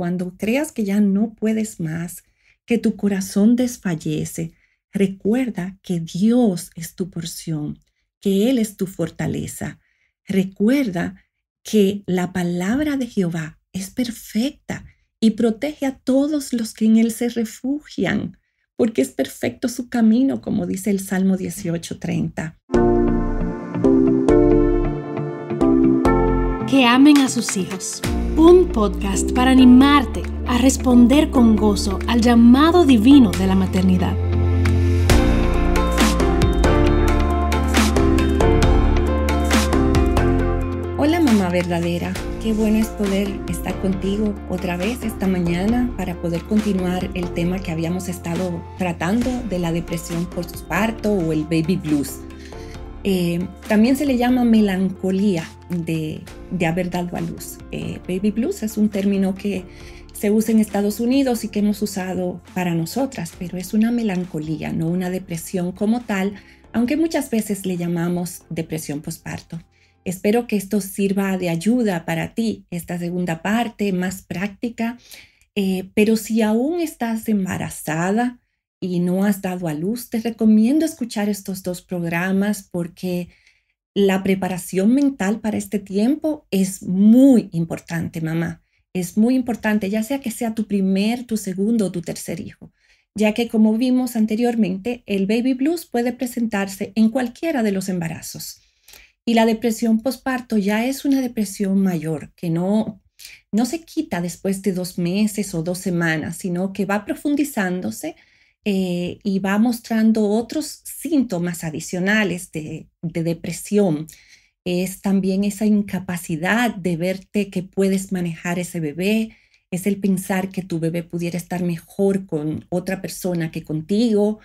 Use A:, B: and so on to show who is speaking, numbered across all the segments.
A: cuando creas que ya no puedes más, que tu corazón desfallece, recuerda que Dios es tu porción, que Él es tu fortaleza. Recuerda que la palabra de Jehová es perfecta y protege a todos los que en Él se refugian, porque es perfecto su camino, como dice el Salmo 18:30. Que amen a sus hijos un podcast para animarte a responder con gozo al llamado divino de la maternidad. Hola mamá verdadera, qué bueno es poder estar contigo otra vez esta mañana para poder continuar el tema que habíamos estado tratando de la depresión por parto o el baby blues. Eh, también se le llama melancolía de, haber dado a luz. Eh, baby blues es un término que se usa en Estados Unidos y que hemos usado para nosotras, pero es una melancolía, no una depresión como tal, aunque muchas veces le llamamos depresión posparto. Espero que esto sirva de ayuda para ti, esta segunda parte más práctica, eh, pero si aún estás embarazada, y no has dado a luz, te recomiendo escuchar estos dos programas porque la preparación mental para este tiempo es muy importante, mamá. Es muy importante, ya sea que sea tu primer, tu segundo o tu tercer hijo, ya que como vimos anteriormente, el baby blues puede presentarse en cualquiera de los embarazos. Y la depresión postparto ya es una depresión mayor que no no se quita después de dos meses o dos semanas, sino que va profundizándose eh, y va mostrando otros síntomas adicionales de, depresión. Es también esa incapacidad de verte que puedes manejar ese bebé, es el pensar que tu bebé pudiera estar mejor con otra persona que contigo,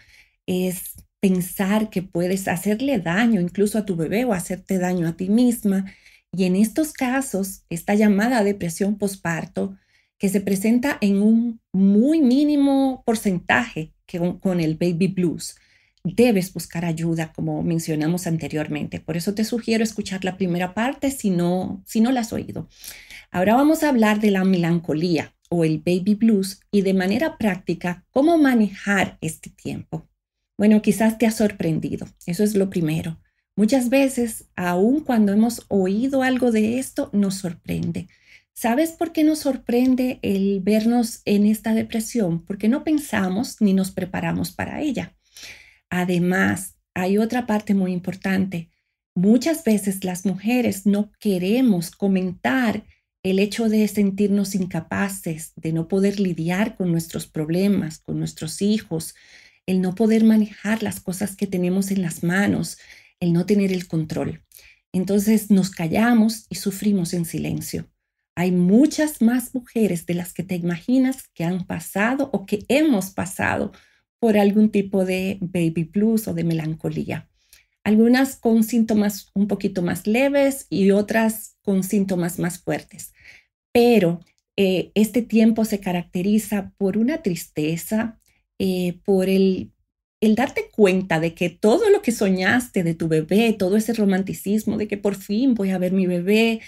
A: es pensar que puedes hacerle daño incluso a tu bebé o hacerte daño a ti misma. Y en estos casos, esta llamada depresión posparto que se presenta en un muy mínimo porcentaje que con, el baby blues. Debes buscar ayuda, como mencionamos anteriormente. Por eso te sugiero escuchar la primera parte si no, si no la has oído. Ahora vamos a hablar de la melancolía o el baby blues y de manera práctica cómo manejar este tiempo. Bueno, quizás te ha sorprendido, eso es lo primero. Muchas veces, aun cuando hemos oído algo de esto, nos sorprende. ¿Sabes por qué nos sorprende el vernos en esta depresión? Porque no pensamos ni nos preparamos para ella. Además, hay otra parte muy importante. Muchas veces las mujeres no queremos comentar el hecho de sentirnos incapaces, de no poder lidiar con nuestros problemas, con nuestros hijos, el no poder manejar las cosas que tenemos en las manos, el no tener el control. Entonces nos callamos y sufrimos en silencio. Hay muchas más mujeres de las que te imaginas que han pasado o que hemos pasado por algún tipo de baby blues o de melancolía. Algunas con síntomas un poquito más leves y otras con síntomas más fuertes. Pero eh, este tiempo se caracteriza por una tristeza, eh, por el, el darte cuenta de que todo lo que soñaste de tu bebé, todo ese romanticismo de que por fin voy a ver mi bebé,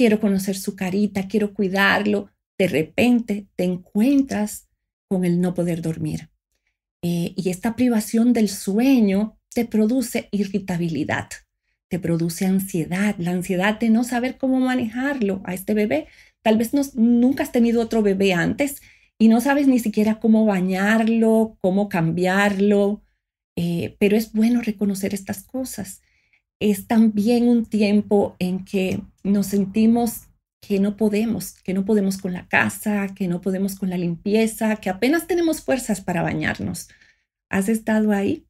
A: quiero conocer su carita, quiero cuidarlo, de repente te encuentras con el no poder dormir. Eh, y esta privación del sueño te produce irritabilidad, te produce ansiedad, la ansiedad de no saber cómo manejarlo a este bebé. Tal vez nunca has tenido otro bebé antes y no sabes ni siquiera cómo bañarlo, cómo cambiarlo, eh, pero es bueno reconocer estas cosas es también un tiempo en que nos sentimos que no podemos, que no podemos con la casa, que no podemos con la limpieza, que apenas tenemos fuerzas para bañarnos. ¿Has estado ahí?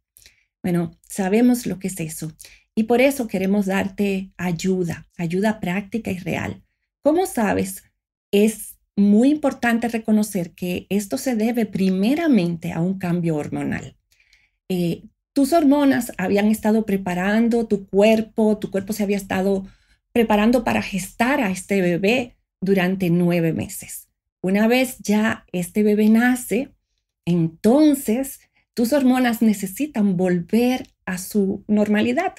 A: Bueno, sabemos lo que es eso. Y por eso queremos darte ayuda, ayuda práctica y real. Como sabes, es muy importante reconocer que esto se debe primeramente a un cambio hormonal. Eh, tus hormonas habían estado preparando tu cuerpo, tu cuerpo se había estado preparando para gestar a este bebé durante nueve meses. Una vez ya este bebé nace, entonces tus hormonas necesitan volver a su normalidad,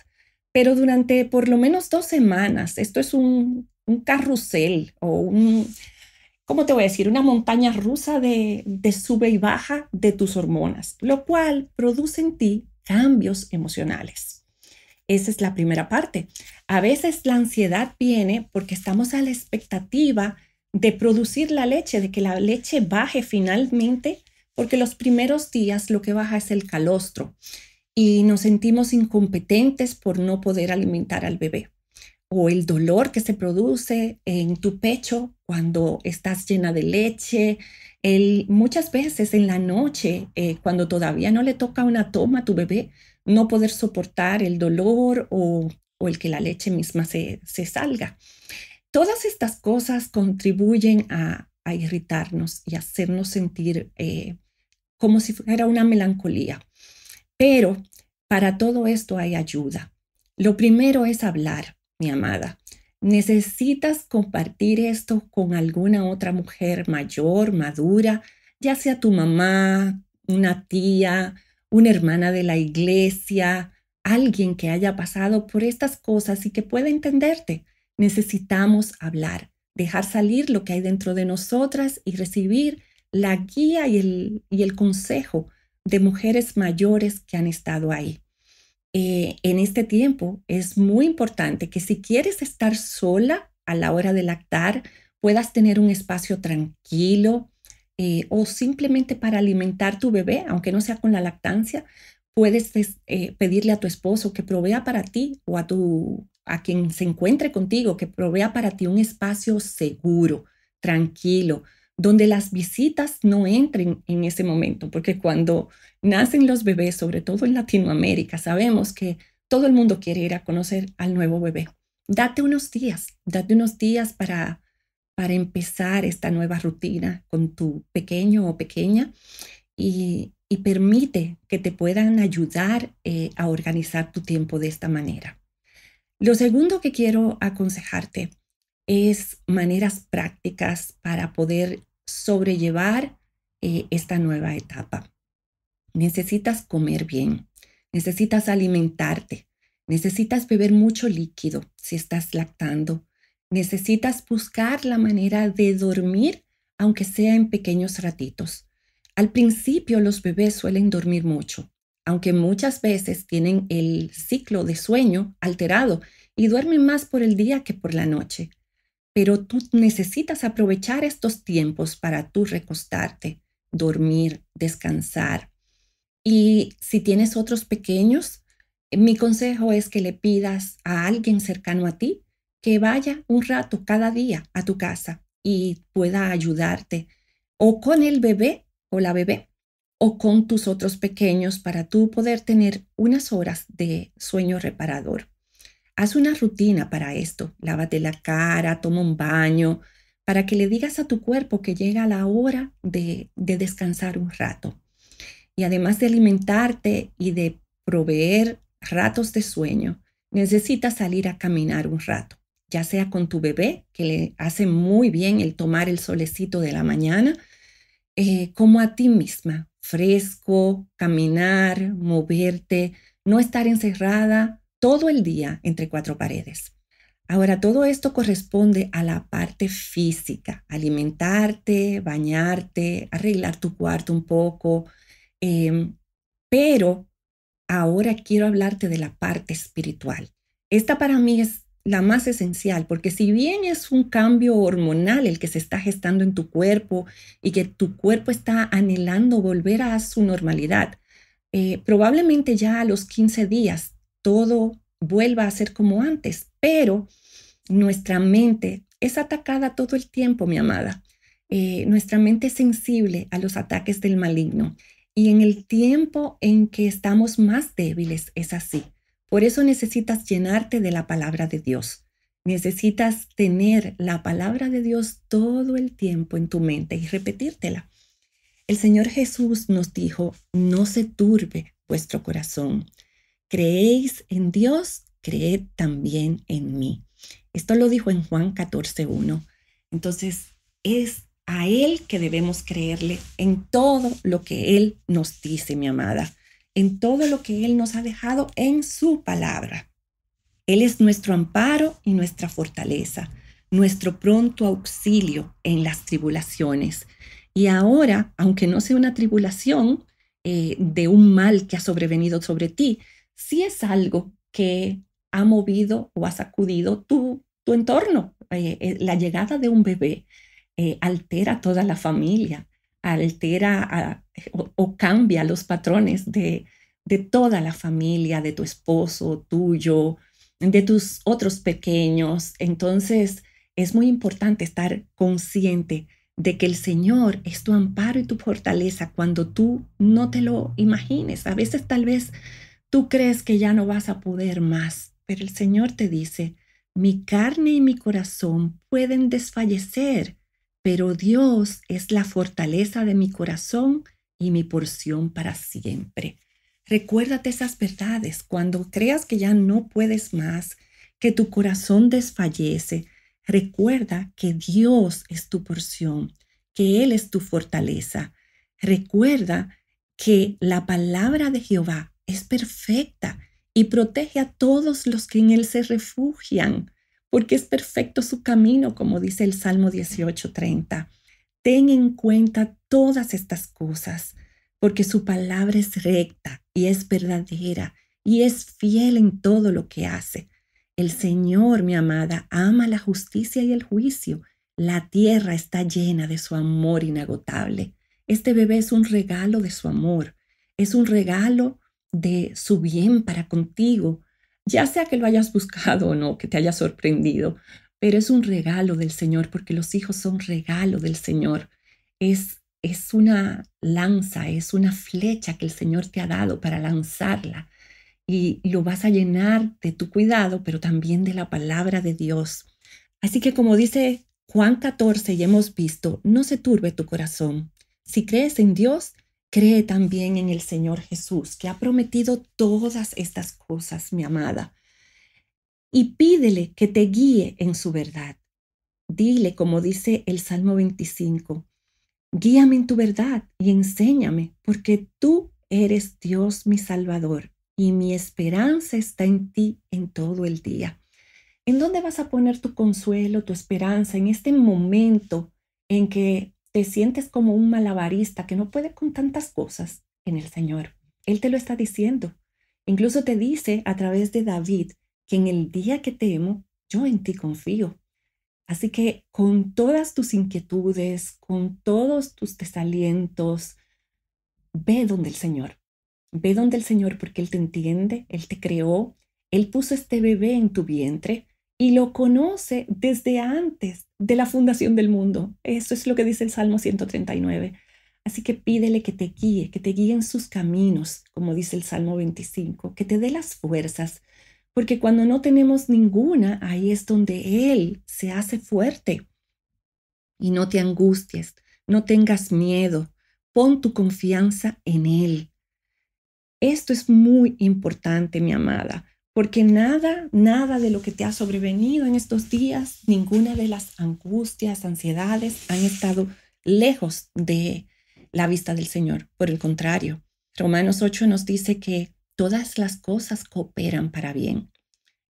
A: pero durante por lo menos dos semanas, esto es un, carrusel o un, ¿cómo te voy a decir? Una montaña rusa de, de sube y baja de tus hormonas, lo cual produce en ti cambios emocionales. Esa es la primera parte. A veces la ansiedad viene porque estamos a la expectativa de producir la leche, de que la leche baje finalmente, porque los primeros días lo que baja es el calostro y nos sentimos incompetentes por no poder alimentar al bebé o el dolor que se produce en tu pecho cuando estás llena de leche, muchas veces en la noche, eh, cuando todavía no le toca una toma a tu bebé, no poder soportar el dolor o, el que la leche misma se, salga. Todas estas cosas contribuyen a, irritarnos y hacernos sentir eh, como si fuera una melancolía. Pero para todo esto hay ayuda. Lo primero es hablar, mi amada. Necesitas compartir esto con alguna otra mujer mayor, madura, ya sea tu mamá, una tía, una hermana de la iglesia, alguien que haya pasado por estas cosas y que pueda entenderte. Necesitamos hablar, dejar salir lo que hay dentro de nosotras y recibir la guía y el, y el consejo de mujeres mayores que han estado ahí. Eh, en este tiempo es muy importante que si quieres estar sola a la hora de lactar, puedas tener un espacio tranquilo eh, o simplemente para alimentar tu bebé, aunque no sea con la lactancia, puedes eh, pedirle a tu esposo que provea para ti o a tu a quien se encuentre contigo que provea para ti un espacio seguro, tranquilo, donde las visitas no entren en ese momento, porque cuando nacen los bebés, sobre todo en Latinoamérica, sabemos que todo el mundo quiere ir a conocer al nuevo bebé. Date unos días, date unos días para, para empezar esta nueva rutina con tu pequeño o pequeña y, permite que te puedan ayudar eh, a organizar tu tiempo de esta manera. Lo segundo que quiero aconsejarte es maneras prácticas para poder sobrellevar eh, esta nueva etapa. Necesitas comer bien, necesitas alimentarte, necesitas beber mucho líquido si estás lactando, necesitas buscar la manera de dormir, aunque sea en pequeños ratitos. Al principio los bebés suelen dormir mucho, aunque muchas veces tienen el ciclo de sueño alterado y duermen más por el día que por la noche pero tú necesitas aprovechar estos tiempos para tú recostarte, dormir, descansar. Y si tienes otros pequeños, mi consejo es que le pidas a alguien cercano a ti que vaya un rato cada día a tu casa y pueda ayudarte o con el bebé o la bebé o con tus otros pequeños para tú poder tener unas horas de sueño reparador. Haz una rutina para esto. Lávate la cara, toma un baño, para que le digas a tu cuerpo que llega la hora de, descansar un rato. Y además de alimentarte y de proveer ratos de sueño, necesitas salir a caminar un rato, ya sea con tu bebé, que le hace muy bien el tomar el solecito de la mañana, eh, como a ti misma, fresco, caminar, moverte, no estar encerrada todo el día entre cuatro paredes. Ahora, todo esto corresponde a la parte física, alimentarte, bañarte, arreglar tu cuarto un poco, em, pero ahora quiero hablarte de la parte espiritual. Esta para mí es la más esencial, porque si bien es un cambio hormonal el que se está gestando en tu cuerpo y que tu cuerpo está anhelando volver a su normalidad, eh, probablemente ya a los 15 días todo vuelva a ser como antes, pero nuestra mente es atacada todo el tiempo, mi amada. Eh, nuestra mente es sensible a los ataques del maligno y en el tiempo en que estamos más débiles es así. Por eso necesitas llenarte de la palabra de Dios. Necesitas tener la palabra de Dios todo el tiempo en tu mente y repetírtela. El Señor Jesús nos dijo, no se turbe vuestro corazón creéis en Dios, creed también en mí. Esto lo dijo en Juan 1. Entonces, es a Él que debemos creerle en todo lo que Él nos dice, mi amada, en todo lo que Él nos ha dejado en su palabra. Él es nuestro amparo y nuestra fortaleza, nuestro pronto auxilio en las tribulaciones. Y ahora, aunque no sea una tribulación eh, de un mal que ha sobrevenido sobre ti, si es algo que ha movido o ha sacudido tu, tu entorno. Eh, eh, la llegada de un bebé eh, altera toda la familia, altera o, cambia los patrones de, de toda la familia, de tu esposo, tuyo, de tus otros pequeños. Entonces, es muy importante estar consciente de que el Señor es tu amparo y tu fortaleza cuando tú no te lo imagines. A veces tal vez Tú crees que ya no vas a poder más, pero el Señor te dice, mi carne y mi corazón pueden desfallecer, pero Dios es la fortaleza de mi corazón y mi porción para siempre. Recuérdate esas verdades cuando creas que ya no puedes más, que tu corazón desfallece. Recuerda que Dios es tu porción, que Él es tu fortaleza. Recuerda que la palabra de Jehová es perfecta y protege a todos los que en Él se refugian, porque es perfecto su camino, como dice el Salmo 18.30. Ten en cuenta todas estas cosas, porque su palabra es recta y es verdadera y es fiel en todo lo que hace. El Señor, mi amada, ama la justicia y el juicio. La tierra está llena de su amor inagotable. Este bebé es un regalo de su amor. Es un regalo de su bien para contigo, ya sea que lo hayas buscado o no, que te haya sorprendido, pero es un regalo del Señor porque los hijos son regalo del Señor. Es, es una lanza, es una flecha que el Señor te ha dado para lanzarla y lo vas a llenar de tu cuidado, pero también de la palabra de Dios. Así que como dice Juan 14 y hemos visto, no se turbe tu corazón. Si crees en Dios, Cree también en el Señor Jesús, que ha prometido todas estas cosas, mi amada. Y pídele que te guíe en su verdad. Dile, como dice el Salmo 25, guíame en tu verdad y enséñame, porque tú eres Dios mi Salvador y mi esperanza está en ti en todo el día. ¿En dónde vas a poner tu consuelo, tu esperanza en este momento en que te sientes como un malabarista que no puede con tantas cosas en el Señor. Él te lo está diciendo. Incluso te dice a través de David que en el día que temo, yo en ti confío. Así que con todas tus inquietudes, con todos tus desalientos, ve donde el Señor. Ve donde el Señor porque Él te entiende, Él te creó, Él puso este bebé en tu vientre y lo conoce desde antes de la fundación del mundo. Eso es lo que dice el Salmo 139. Así que pídele que te guíe, que te guíe en sus caminos, como dice el Salmo 25, que te dé las fuerzas, porque cuando no tenemos ninguna, ahí es donde Él se hace fuerte. Y no te angusties, no tengas miedo, pon tu confianza en Él. Esto es muy importante, mi amada porque nada, nada de lo que te ha sobrevenido en estos días, ninguna de las angustias, ansiedades han estado lejos de la vista del Señor. Por el contrario, Romanos 8 nos dice que todas las cosas cooperan para bien,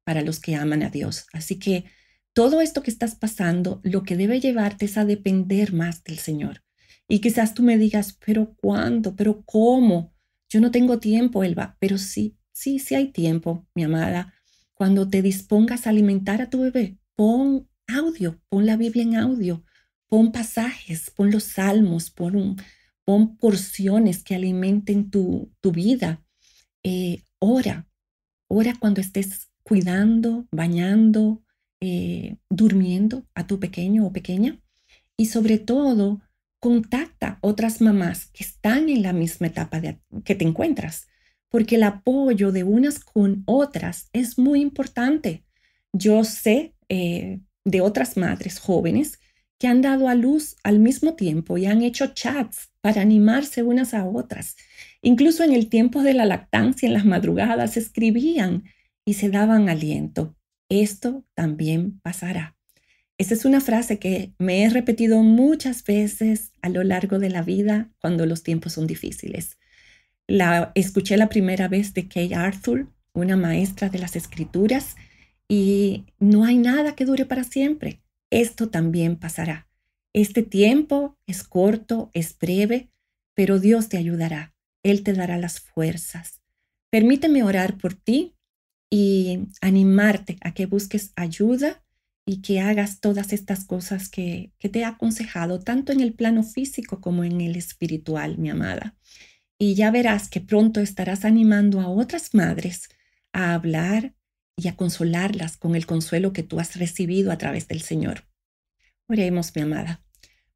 A: para los que aman a Dios. Así que todo esto que estás pasando, lo que debe llevarte es a depender más del Señor. Y quizás tú me digas, pero ¿cuándo? ¿Pero cómo? Yo no tengo tiempo, Elba, pero sí Sí, sí hay tiempo, mi amada. Cuando te dispongas a alimentar a tu bebé, pon audio, pon la Biblia en audio, pon pasajes, pon los salmos, pon, porciones que alimenten tu, tu vida. Eh, ora, ora cuando estés cuidando, bañando, eh, durmiendo a tu pequeño o pequeña. Y sobre todo, contacta otras mamás que están en la misma etapa que te encuentras porque el apoyo de unas con otras es muy importante. Yo sé eh, de otras madres jóvenes que han dado a luz al mismo tiempo y han hecho chats para animarse unas a otras. Incluso en el tiempo de la lactancia, en las madrugadas, escribían y se daban aliento. Esto también pasará. Esa es una frase que me he repetido muchas veces a lo largo de la vida cuando los tiempos son difíciles. La escuché la primera vez de Kay Arthur, una maestra de las escrituras, y no hay nada que dure para siempre. Esto también pasará. Este tiempo es corto, es breve, pero Dios te ayudará. Él te dará las fuerzas. Permíteme orar por ti y animarte a que busques ayuda y que hagas todas estas cosas que, que te he aconsejado, tanto en el plano físico como en el espiritual, mi amada y ya verás que pronto estarás animando a otras madres a hablar y a consolarlas con el consuelo que tú has recibido a través del Señor. Oremos, mi amada.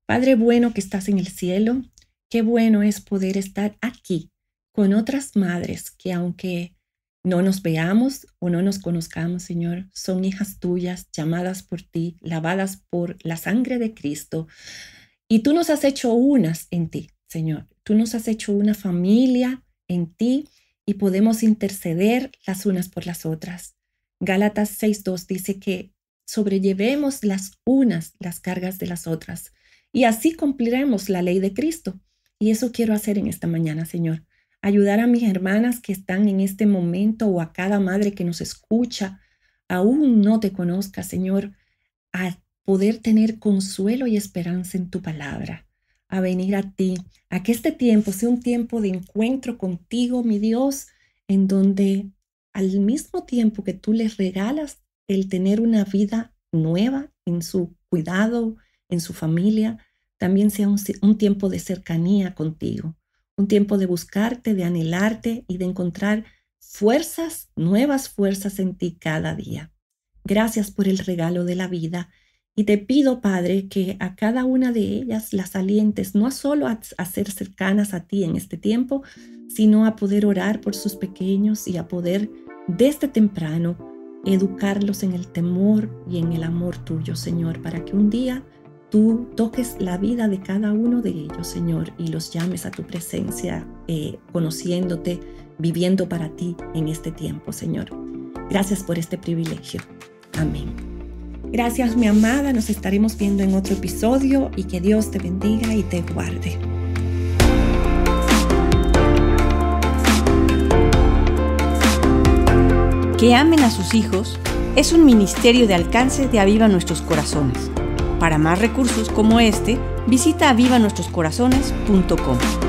A: Padre bueno que estás en el cielo, qué bueno es poder estar aquí con otras madres que aunque no nos veamos o no nos conozcamos, Señor, son hijas tuyas, llamadas por ti, lavadas por la sangre de Cristo. Y tú nos has hecho unas en ti, Señor. Tú nos has hecho una familia en ti y podemos interceder las unas por las otras. Gálatas 6.2 dice que sobrellevemos las unas las cargas de las otras y así cumpliremos la ley de Cristo. Y eso quiero hacer en esta mañana, Señor. Ayudar a mis hermanas que están en este momento o a cada madre que nos escucha, aún no te conozca, Señor, a poder tener consuelo y esperanza en tu palabra a venir a ti, a que este tiempo sea un tiempo de encuentro contigo, mi Dios, en donde al mismo tiempo que tú les regalas el tener una vida nueva en su cuidado, en su familia, también sea un, un, tiempo de cercanía contigo, un tiempo de buscarte, de anhelarte y de encontrar fuerzas, nuevas fuerzas en ti cada día. Gracias por el regalo de la vida y te pido, Padre, que a cada una de ellas las alientes no solo a, ser cercanas a ti en este tiempo, sino a poder orar por sus pequeños y a poder desde temprano educarlos en el temor y en el amor tuyo, Señor, para que un día tú toques la vida de cada uno de ellos, Señor, y los llames a tu presencia, eh, conociéndote, viviendo para ti en este tiempo, Señor. Gracias por este privilegio. Amén. Gracias mi amada, nos estaremos viendo en otro episodio y que Dios te bendiga y te guarde. Que amen a sus hijos es un ministerio de alcance de Aviva Nuestros Corazones. Para más recursos como este, visita avivanuestroscorazones.com.